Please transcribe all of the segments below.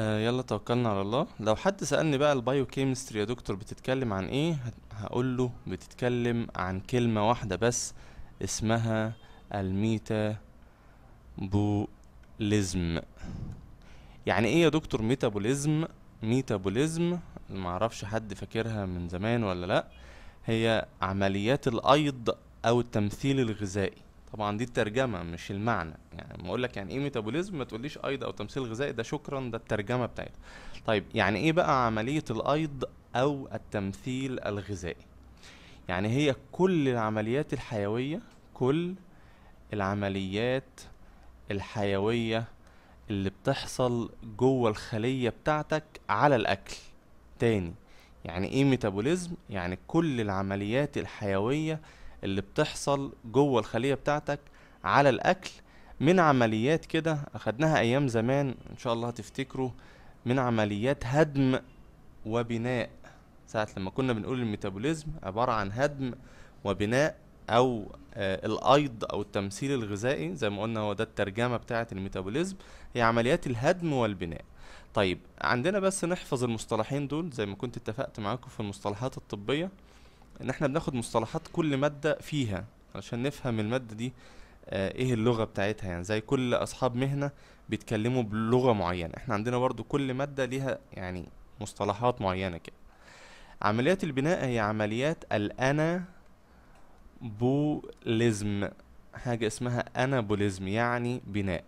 آه يلا توكلنا على الله لو حد سألني بقى البايوكيمستري يا دكتور بتتكلم عن ايه هقول له بتتكلم عن كلمة واحدة بس اسمها الميتا بوليزم يعني ايه يا دكتور ميتابوليزم ميتابوليزم معرفش حد فاكرها من زمان ولا لا هي عمليات الايض او التمثيل الغذائي طبعا دي الترجمه مش المعنى يعني ما اقولك يعني ايه ميتابوليزم ما تقوليش ايض او تمثيل غذائي ده شكرا ده الترجمه بتاعتها طيب يعني ايه بقى عمليه الايض او التمثيل الغذائي يعني هي كل العمليات الحيويه كل العمليات الحيويه اللي بتحصل جوه الخليه بتاعتك على الاكل تاني يعني ايه ميتابوليزم يعني كل العمليات الحيويه اللي بتحصل جوه الخلية بتاعتك على الأكل من عمليات كده أخدناها أيام زمان إن شاء الله هتفتكروا من عمليات هدم وبناء ساعة لما كنا بنقول الميتابوليزم عبارة عن هدم وبناء أو آه الأيض أو التمثيل الغذائي زي ما قلنا هو ده الترجمة بتاعة الميتابوليزم هي عمليات الهدم والبناء طيب عندنا بس نحفظ المصطلحين دول زي ما كنت اتفقت معاكم في المصطلحات الطبية ان احنا بناخد مصطلحات كل ماده فيها علشان نفهم الماده دي آه، ايه اللغه بتاعتها يعني زي كل اصحاب مهنه بيتكلموا بلغه معينه احنا عندنا برضو كل ماده ليها يعني مصطلحات معينه كده عمليات البناء هي عمليات الانا بوليزم حاجه اسمها انابوليزم يعني بناء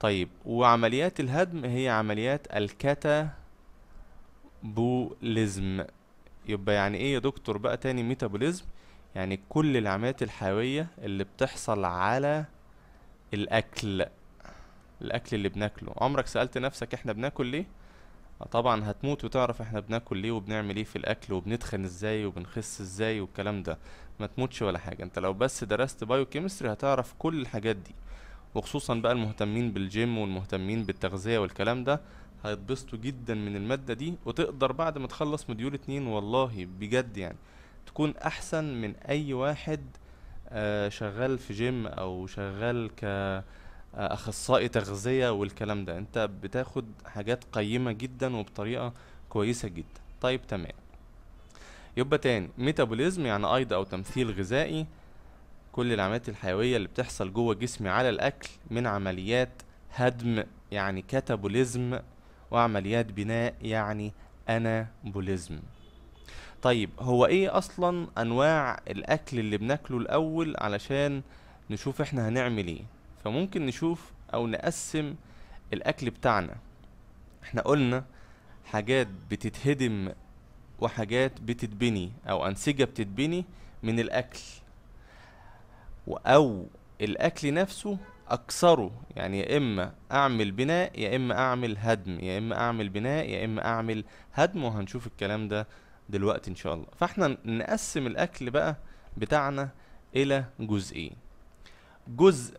طيب وعمليات الهدم هي عمليات الكتابوليزم يبقى يعني ايه يا دكتور بقى تاني ميتابوليزم يعني كل العمليات الحيوية اللي بتحصل على الأكل الأكل اللي بناكله عمرك سألت نفسك احنا بناكل ليه؟ آه طبعا هتموت وتعرف احنا بناكل ليه وبنعمل ايه في الأكل وبنتخن ازاي وبنخس ازاي والكلام ده ما تموتش ولا حاجة انت لو بس درست بايوكيمستري هتعرف كل الحاجات دي وخصوصا بقى المهتمين بالجيم والمهتمين بالتغذية والكلام ده هيتبسطوا جدا من المادة دي وتقدر بعد ما تخلص مديول اتنين والله بجد يعني تكون احسن من اي واحد آه، شغال في جيم او شغال ك آه، اخصائي تغذية والكلام ده انت بتاخد حاجات قيمة جدا وبطريقة كويسة جدا طيب تمام يبقى تاني ميتابوليزم يعني ايض او تمثيل غذائي كل العمليات الحيوية اللي بتحصل جوه جسمي على الاكل من عمليات هدم يعني كاتابوليزم وعمليات بناء يعني انابوليزم طيب هو ايه اصلا انواع الاكل اللي بناكله الاول علشان نشوف احنا هنعمل ايه فممكن نشوف او نقسم الاكل بتاعنا احنا قلنا حاجات بتتهدم وحاجات بتتبني او انسجه بتتبني من الاكل او الاكل نفسه اكسره يعني يا اما اعمل بناء يا اما اعمل هدم يا اما اعمل بناء يا اما اعمل هدم وهنشوف الكلام ده دلوقتي ان شاء الله فاحنا نقسم الاكل بقى بتاعنا الى جزئين جزء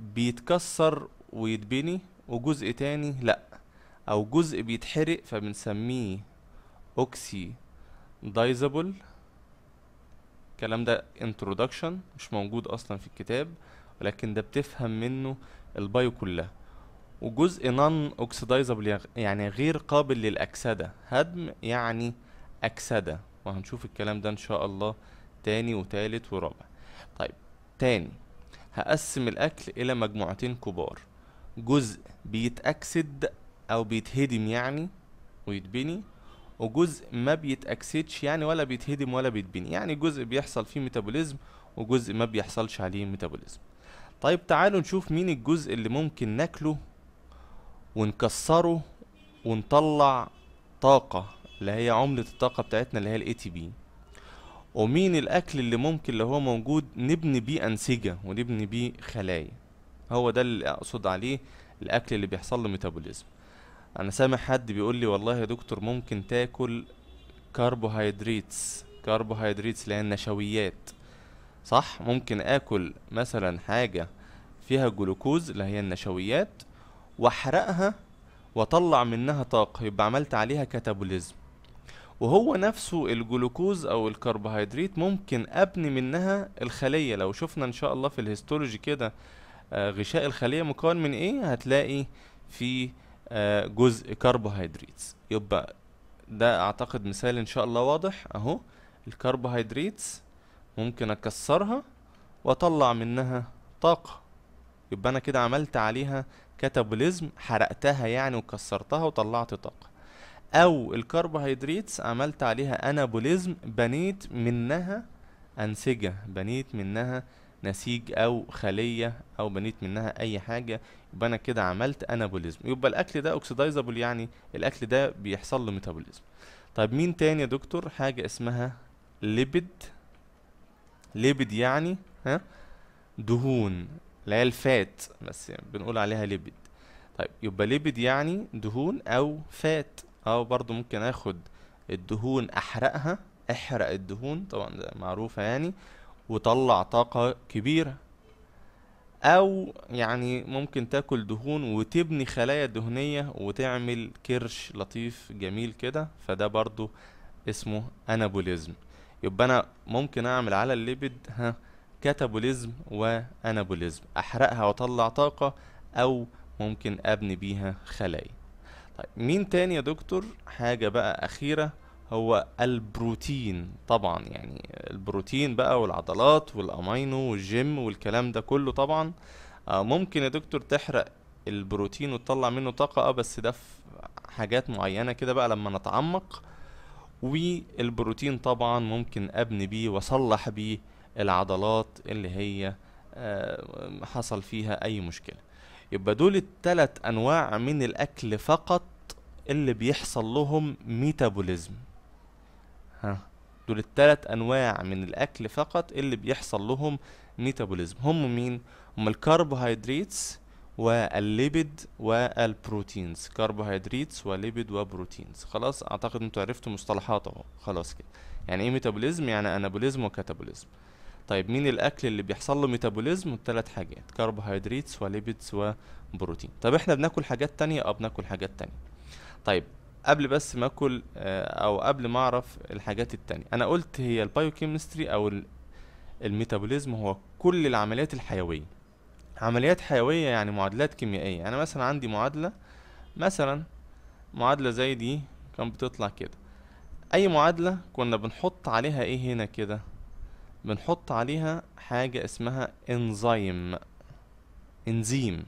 بيتكسر ويتبني وجزء تاني لا او جزء بيتحرق فبنسميه اوكسي دايزابل الكلام ده انترودكشن مش موجود اصلا في الكتاب ولكن ده بتفهم منه البايو كلها وجزء نان اوكسيدايزابل يعني غير قابل للاكسده هدم يعني اكسده وهنشوف الكلام ده ان شاء الله تاني وتالت ورابع طيب تاني هقسم الاكل الى مجموعتين كبار جزء بيتاكسد او بيتهدم يعني ويتبني وجزء ما بيتاكسدش يعني ولا بيتهدم ولا بيتبني يعني جزء بيحصل فيه ميتابوليزم وجزء ما بيحصلش عليه ميتابوليزم طيب تعالوا نشوف مين الجزء اللي ممكن ناكله ونكسره ونطلع طاقة اللي هي عملة الطاقة بتاعتنا اللي هي الـ ATP ومين الأكل اللي ممكن لو هو موجود نبني بيه أنسجة ونبني بيه خلايا هو ده اللي أقصد عليه الأكل اللي بيحصل له ميتابوليزم أنا سامع حد بيقول لي والله يا دكتور ممكن تاكل كربوهيدراتس كربوهيدراتس اللي هي النشويات صح ممكن اكل مثلا حاجة فيها جلوكوز اللي هي النشويات واحرقها واطلع منها طاقة يبقى عملت عليها كاتابوليزم وهو نفسه الجلوكوز او الكربوهيدرات ممكن ابني منها الخلية لو شفنا ان شاء الله في الهيستولوجي كده آه، غشاء الخلية مكون من ايه هتلاقي في آه، جزء كربوهيدرات يبقى ده اعتقد مثال ان شاء الله واضح اهو الكربوهيدرات ممكن اكسرها واطلع منها طاقة يبقى انا كده عملت عليها كاتابوليزم حرقتها يعني وكسرتها وطلعت طاقة او الكربوهيدريتس عملت عليها انابوليزم بنيت منها انسجة بنيت منها نسيج او خلية او بنيت منها اي حاجة يبقى انا كده عملت انابوليزم يبقى الاكل ده اوكسيدايزابل يعني الاكل ده بيحصل له ميتابوليزم طيب مين تاني يا دكتور حاجة اسمها ليبيد ليبد يعني ها دهون اللي هي الفات بس يعني بنقول عليها ليبد طيب يبقى ليبد يعني دهون او فات او برضو ممكن اخد الدهون احرقها احرق الدهون طبعا ده معروفة يعني وطلع طاقة كبيرة او يعني ممكن تاكل دهون وتبني خلايا دهنية وتعمل كرش لطيف جميل كده فده برضو اسمه انابوليزم يبقى انا ممكن اعمل على الليبيد ها كاتابوليزم وانابوليزم احرقها واطلع طاقه او ممكن ابني بيها خلايا طيب مين تاني يا دكتور حاجه بقى اخيره هو البروتين طبعا يعني البروتين بقى والعضلات والامينو والجيم والكلام ده كله طبعا آه، ممكن يا دكتور تحرق البروتين وتطلع منه طاقه اه بس ده في حاجات معينه كده بقى لما نتعمق والبروتين طبعا ممكن ابني بيه واصلح بيه العضلات اللي هي آه، حصل فيها اي مشكله يبقى دول التلات انواع من الاكل فقط اللي بيحصل لهم ميتابوليزم ها دول التلات انواع من الاكل فقط اللي بيحصل لهم ميتابوليزم هم مين هم الكربوهيدراتس والليبيد والبروتينز كربوهيدرات وليبيد وبروتينز خلاص اعتقد انتوا عرفتوا مصطلحات اهو خلاص كده يعني ايه ميتابوليزم يعني انابوليزم وكاتابوليزم طيب مين الاكل اللي بيحصل له ميتابوليزم ثلاث حاجات كربوهيدرات وليبيدز وبروتين طب احنا بناكل حاجات تانية اه بناكل حاجات تانية طيب قبل بس ما اكل آه، او قبل ما اعرف الحاجات التانية انا قلت هي البايوكيمستري او الميتابوليزم هو كل العمليات الحيويه عمليات حيوية يعني معادلات كيميائية أنا يعني مثلا عندي معادلة مثلا معادلة زي دي كانت بتطلع كده أي معادلة كنا بنحط عليها إيه هنا كده بنحط عليها حاجة اسمها انزيم انزيم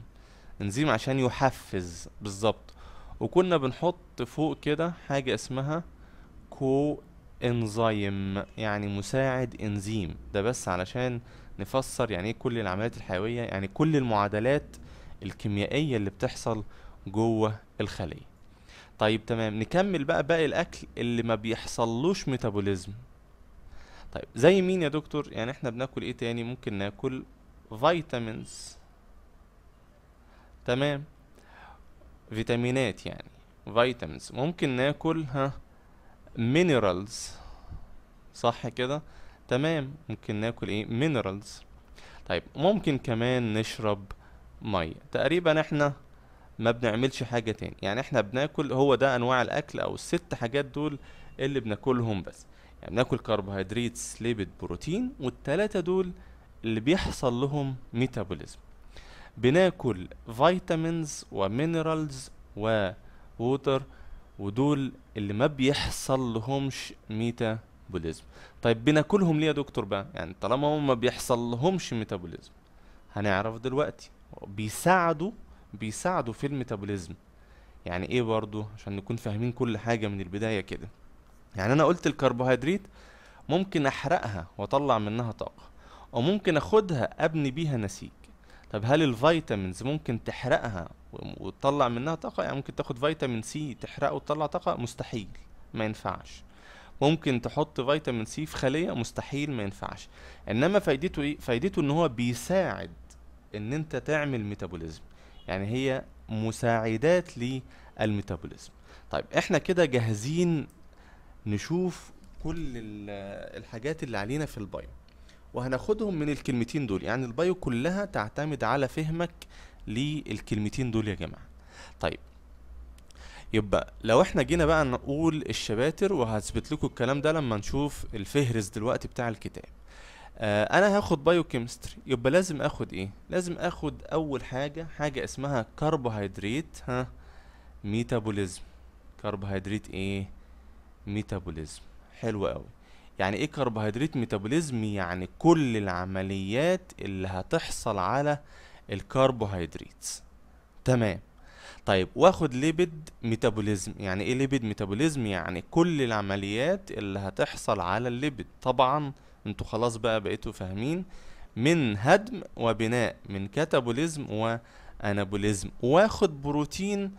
انزيم عشان يحفز بالظبط وكنا بنحط فوق كده حاجة اسمها كو انزيم يعني مساعد انزيم ده بس علشان نفسر يعني ايه كل العمليات الحيويه يعني كل المعادلات الكيميائيه اللي بتحصل جوه الخليه طيب تمام نكمل بقى باقي الاكل اللي ما بيحصلوش ميتابوليزم طيب زي مين يا دكتور يعني احنا بناكل ايه تاني ممكن ناكل فيتامينز تمام فيتامينات يعني فيتامينز ممكن ناكل ها مينرالز صح كده تمام ممكن ناكل ايه مينرالز طيب ممكن كمان نشرب ميه تقريبا احنا ما بنعملش حاجه تاني يعني احنا بناكل هو ده انواع الاكل او الست حاجات دول اللي بناكلهم بس يعني بناكل كربوهيدرات ليبيد بروتين والتلاتة دول اللي بيحصل لهم ميتابوليزم بناكل فيتامينز ومينرالز ووتر ودول اللي ما بيحصل لهمش ميتابوليزم ميتابوليزم طيب بناكلهم ليه يا دكتور بقى يعني طالما هم ما بيحصل لهمش ميتابوليزم هنعرف دلوقتي بيساعدوا بيساعدوا في الميتابوليزم يعني ايه برضو عشان نكون فاهمين كل حاجة من البداية كده يعني انا قلت الكربوهيدرات ممكن احرقها واطلع منها طاقة او ممكن اخدها ابني بيها نسيج طب هل الفيتامينز ممكن تحرقها وتطلع منها طاقة يعني ممكن تاخد فيتامين سي تحرقه وتطلع طاقة مستحيل ما ينفعش ممكن تحط فيتامين سي في خليه مستحيل ما ينفعش انما فايدته ايه فايدته ان هو بيساعد ان انت تعمل ميتابوليزم يعني هي مساعدات للميتابوليزم طيب احنا كده جاهزين نشوف كل الحاجات اللي علينا في البايو وهناخدهم من الكلمتين دول يعني البايو كلها تعتمد على فهمك للكلمتين دول يا جماعه طيب يبقى لو احنا جينا بقى نقول الشباتر وهثبت لكم الكلام ده لما نشوف الفهرس دلوقتي بتاع الكتاب آه انا هاخد بايو كيمستري يبقى لازم اخد ايه لازم اخد اول حاجه حاجه اسمها كاربوهيدريت ها ميتابوليزم كاربوهيدريت ايه ميتابوليزم حلو قوي يعني ايه كاربوهيدريت ميتابوليزم يعني كل العمليات اللي هتحصل على الكاربوهيدريتس تمام طيب واخد ليبيد ميتابوليزم يعني ايه ليبيد ميتابوليزم يعني كل العمليات اللي هتحصل على الليبيد طبعا انتوا خلاص بقى بقيتوا فاهمين من هدم وبناء من كاتابوليزم وانابوليزم واخد بروتين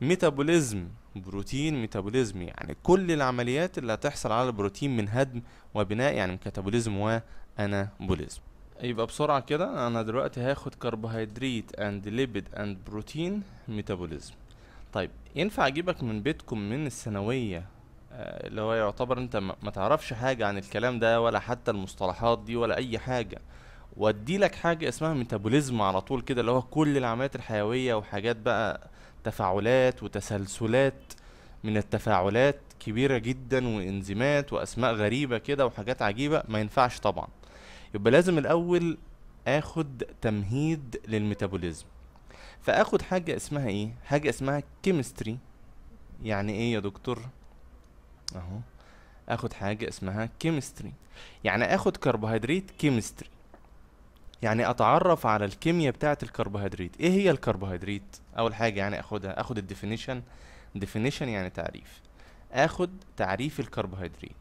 ميتابوليزم بروتين ميتابوليزم يعني كل العمليات اللي هتحصل على البروتين من هدم وبناء يعني من كاتابوليزم وانابوليزم يبقى بسرعة كده أنا دلوقتي هاخد كربوهيدريت أند ليبيد أند بروتين ميتابوليزم طيب ينفع أجيبك من بيتكم من الثانوية آه، اللي هو يعتبر أنت ما تعرفش حاجة عن الكلام ده ولا حتى المصطلحات دي ولا أي حاجة وادي لك حاجة اسمها ميتابوليزم على طول كده اللي هو كل العمليات الحيوية وحاجات بقى تفاعلات وتسلسلات من التفاعلات كبيرة جدا وانزيمات وأسماء غريبة كده وحاجات عجيبة ما ينفعش طبعا يبقى لازم الاول اخد تمهيد للميتابوليزم فاخد حاجه اسمها ايه حاجه اسمها كيمستري يعني ايه يا دكتور اهو اخد حاجه اسمها كيمستري يعني اخد كربوهيدريت كيمستري يعني اتعرف على الكيمياء بتاعه الكربوهيدريت ايه هي الكربوهيدريت اول حاجه يعني اخدها اخد الديفينيشن ديفينيشن يعني تعريف اخد تعريف الكربوهيدريت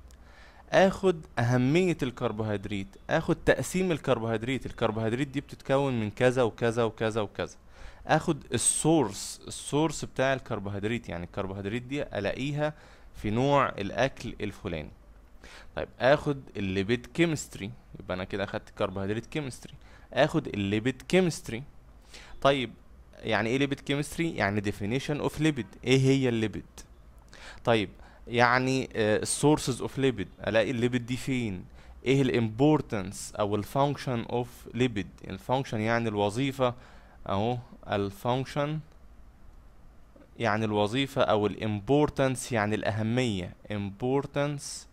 اخد اهميه الكربوهيدرات اخد تقسيم الكربوهيدرات الكربوهيدرات دي بتتكون من كذا وكذا وكذا وكذا اخد السورس السورس بتاع الكربوهيدرات يعني الكربوهيدرات دي الاقيها في نوع الاكل الفلاني طيب اخد الليبيد كيمستري يبقى انا كده اخدت كربوهيدرات كيمستري اخد الليبيد كيمستري طيب يعني ايه ليبيد كيمستري يعني ديفينيشن اوف ليبيد ايه هي الليبيد طيب يعني السورسز اوف ليبيد الاقي الليبيد دي فين ايه الامبورتنس او الفانكشن اوف ليبيد الفانكشن يعني الوظيفه اهو الفانكشن يعني الوظيفه او الامبورتنس يعني الاهميه امبورتنس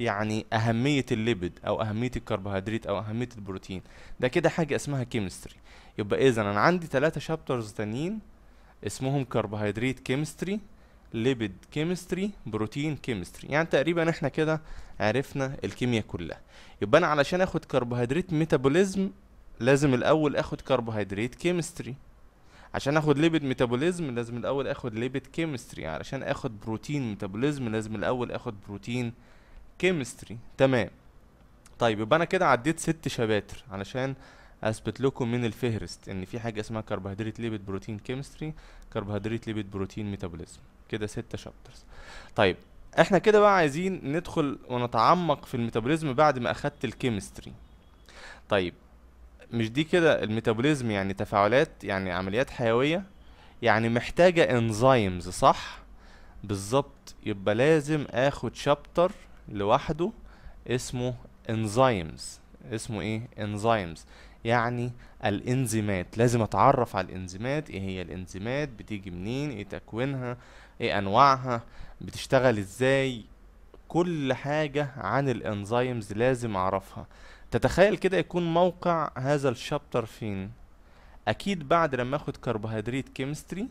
يعني اهميه الليبيد او اهميه الكربوهيدرات او اهميه البروتين ده كده حاجه اسمها كيمستري يبقى اذا انا عندي ثلاثة شابترز تانيين اسمهم كربوهيدرات كيمستري ليبيد كيمستري بروتين كيمستري يعني تقريبا احنا كده عرفنا الكيمياء كلها يبقى انا علشان اخد كربوهيدرات ميتابوليزم لازم الاول اخد كربوهيدرات كيمستري عشان اخد ليبيد ميتابوليزم لازم الاول اخد ليبيد كيمستري علشان اخد بروتين ميتابوليزم لازم الاول اخد بروتين كيمستري تمام طيب يبقى انا كده عديت ست شباتر علشان اثبت لكم من الفهرست ان في حاجه اسمها كربوهيدرات ليبيد بروتين كيمستري كربوهيدرات ليبيد بروتين ميتابوليزم كده ستة شابترز طيب احنا كده بقى عايزين ندخل ونتعمق في الميتابوليزم بعد ما اخدت الكيمستري طيب مش دي كده الميتابوليزم يعني تفاعلات يعني عمليات حيوية يعني محتاجة انزيمز صح بالظبط يبقى لازم اخد شابتر لوحده اسمه انزيمز اسمه ايه انزيمز يعني الانزيمات لازم اتعرف على الانزيمات ايه هي الانزيمات بتيجي منين ايه تكوينها ايه انواعها بتشتغل ازاي كل حاجة عن الانزيمز لازم اعرفها تتخيل كده يكون موقع هذا الشابتر فين اكيد بعد لما اخد كربوهيدرات كيمستري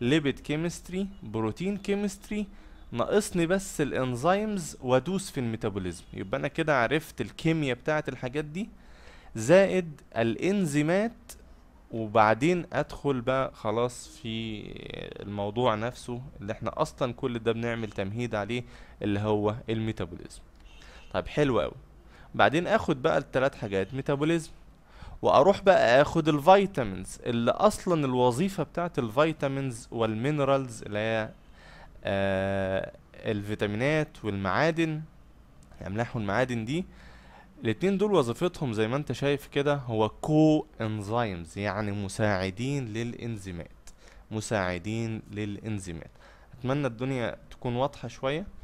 ليبيد كيمستري بروتين كيمستري ناقصني بس الانزيمز وادوس في الميتابوليزم يبقى انا كده عرفت الكيمياء بتاعت الحاجات دي زائد الانزيمات وبعدين ادخل بقى خلاص في الموضوع نفسه اللي احنا اصلا كل ده بنعمل تمهيد عليه اللي هو الميتابوليزم طيب حلو قوي بعدين اخد بقى الثلاث حاجات ميتابوليزم واروح بقى اخد الفيتامينز اللي اصلا الوظيفه بتاعت الفيتامينز والمينرالز اللي هي آه الفيتامينات والمعادن الاملاح والمعادن دي الاتنين دول وظيفتهم زي ما انت شايف كده هو كو انزيمز يعني مساعدين للانزيمات مساعدين للانزيمات اتمنى الدنيا تكون واضحه شويه